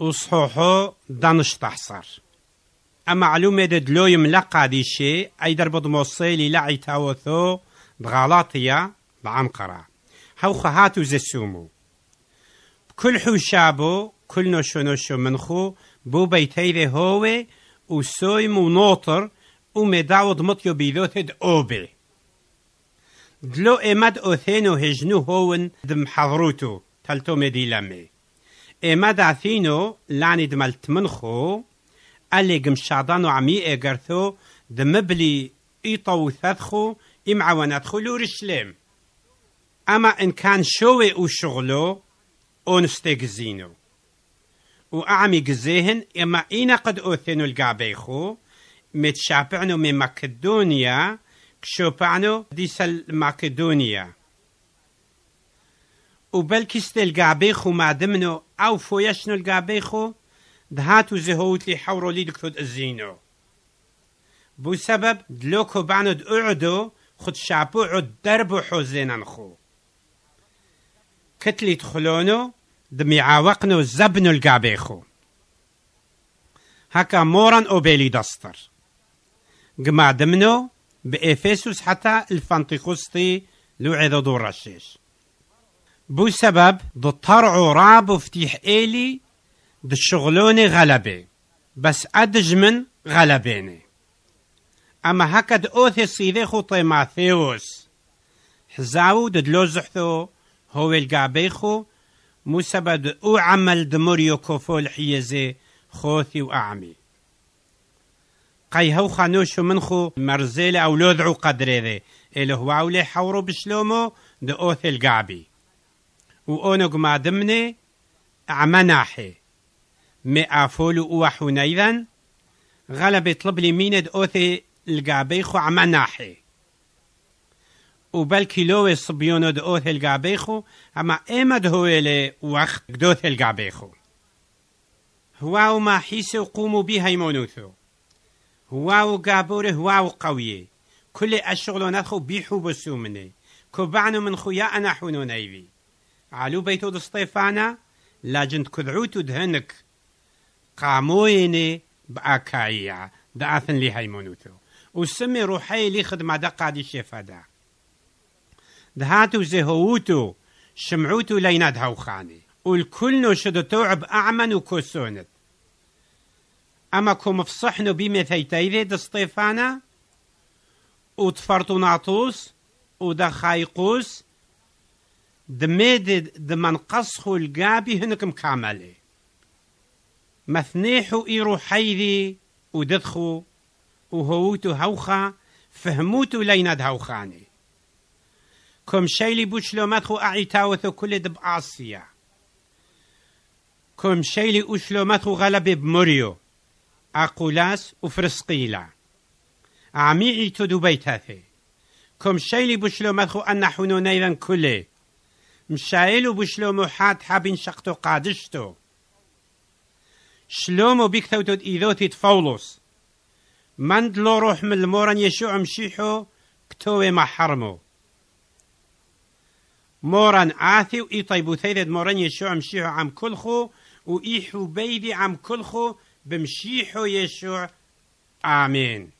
وصحوحو دانش تحصر أما علومة دلويم ديشي أي دربض موصيلي للا تاوثو بغلاطية بعنقرة هاو خهاتو زسومو بكل حوشابو كل نوشو نوشو منخو بو بيتيري هوي نوطر و ومداود مطيو بيذوتد أوبي دلو إمد أثينو هجنو هون دم حضروتو تلتو مدي إما إيه، دعثينو لاني دمال منخو ألي قم عمي إيه، وعمي دمبلي إيطو ثاثخو إمعوانا دخلو رشلم أما إن كان شوي وشغلو ونستيقزينو وأعمي قزيهن إما إينا قد أوثينو القابيخو متشابعنو من مكدونيا كشوبعنو ديسل مكدونيا وبلكي ستلقابيخو خو دمنو أو فويشنو خو دهاتو لی حورو لي دکتود الزينو بو سبب دلوكو بعنو اعدو خود شعبو عد دربو حوزينا خو. كتلي تخلونو دمی عاوقنو زبنو هکا موران او بیلی دستر گمادمنو دمنو افیسوس حتى الفانتیخوستی لو عيدو دور بو سبب دو طرع راب وفتيح إيلي دو شغلوني غلبي بس أدجمن غلبيني أما هكذا أوثي صيدي خطي ماثيوس حزاو دو زحثو هو القابيخو مو سبب او عمل دموريو كوفو الحيزي خوثي وأعمي قي هو خانوشو منخو مرزيل أو لوذعو قدريذي إلي هو أولي حورو بشلومو دو أوثي القابيخو u onog دمني عمناحي مي أفولو أوا حنيرا غلب طلب لي ميند أوثي القابيخو عمناحي وبل كيلو صبيونو دو أوثي القابيخو أما إما دهويلي وقت دوثي القابيخو هواو ما حيسو قومو بيها يمونوثو هواو قابوره هواو قوية كل أشغلو نخو بيحو بسومني كبعنو من خويا أنا حنونيبي علو بيتو دسطيفانا لاجنت كذعوتو دهنك قامويني بأكايا دعاثن لي هيمونوتو وسمي روحي لي خدمة دقا دي شفادا دهاتو زهووتو شمعوتو لينا دهوخاني والكل شدتو عب أعمن وكسونت أما كو مفصحنو بمثي تيذي دستيفانا وتفرطو ناطوس ودخايقوس دميد دمن قصخو القابي هنك مكاملي مثنيحو إيرو حيدي ودخو وهوتو هوخا فهموتو لينا دهوخاني كم شيلي بوشلو مدخو أعيتاوثو كل دب آسيا كم شيلي أشلو مدخو غلبي بموريو أقولاس وفرسقيلا عميعي تدو بيتاثي كم شيلي بوشلو مدخو أن حنونيذا كله مشايل وبشلومو حاد حابين شقتو قادشتو شلومو بيكتو تود إيذوتي تفولوس مندلو روح من المورن يشوع مشيحو كتوه ما حرمو مورن آثي وإي طيبو تيدد مورن يشوع مشيحو عم كلخو وإيحو بيدي عم كلخو بمشيحو يشوع آمين